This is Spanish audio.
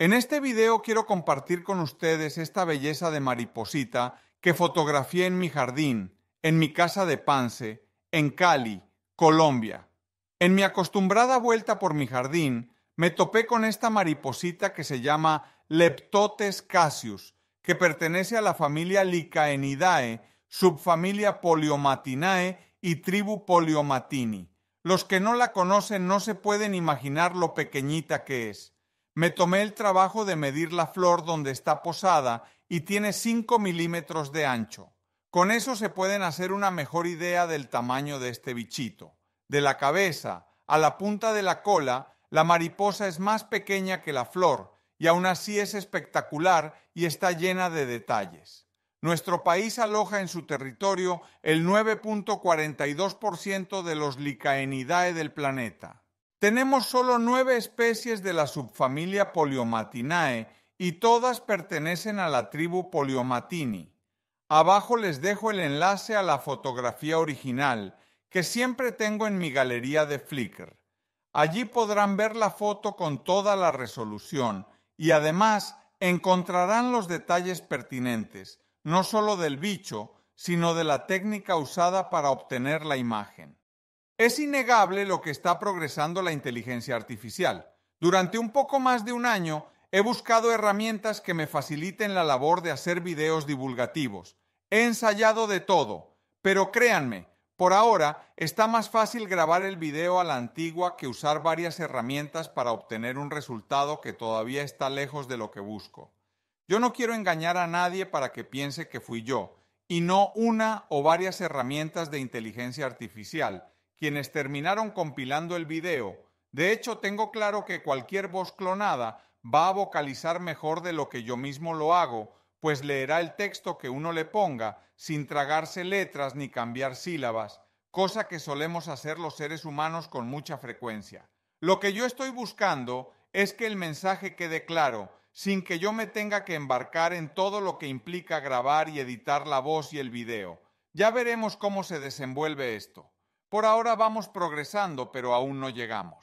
En este video quiero compartir con ustedes esta belleza de mariposita que fotografié en mi jardín, en mi casa de Pance, en Cali, Colombia. En mi acostumbrada vuelta por mi jardín, me topé con esta mariposita que se llama Leptotes cassius, que pertenece a la familia Lycaenidae, subfamilia Poliomatinae y tribu Poliomatini. Los que no la conocen no se pueden imaginar lo pequeñita que es. Me tomé el trabajo de medir la flor donde está posada y tiene 5 milímetros de ancho. Con eso se pueden hacer una mejor idea del tamaño de este bichito. De la cabeza a la punta de la cola, la mariposa es más pequeña que la flor y aún así es espectacular y está llena de detalles. Nuestro país aloja en su territorio el 9.42% de los licaenidae del planeta. Tenemos solo nueve especies de la subfamilia Poliomatinae y todas pertenecen a la tribu Poliomatini. Abajo les dejo el enlace a la fotografía original que siempre tengo en mi galería de Flickr. Allí podrán ver la foto con toda la resolución y además encontrarán los detalles pertinentes, no solo del bicho, sino de la técnica usada para obtener la imagen. Es innegable lo que está progresando la inteligencia artificial. Durante un poco más de un año he buscado herramientas que me faciliten la labor de hacer videos divulgativos. He ensayado de todo, pero créanme, por ahora está más fácil grabar el video a la antigua que usar varias herramientas para obtener un resultado que todavía está lejos de lo que busco. Yo no quiero engañar a nadie para que piense que fui yo, y no una o varias herramientas de inteligencia artificial, quienes terminaron compilando el video. De hecho, tengo claro que cualquier voz clonada va a vocalizar mejor de lo que yo mismo lo hago, pues leerá el texto que uno le ponga, sin tragarse letras ni cambiar sílabas, cosa que solemos hacer los seres humanos con mucha frecuencia. Lo que yo estoy buscando es que el mensaje quede claro, sin que yo me tenga que embarcar en todo lo que implica grabar y editar la voz y el video. Ya veremos cómo se desenvuelve esto. Por ahora vamos progresando, pero aún no llegamos.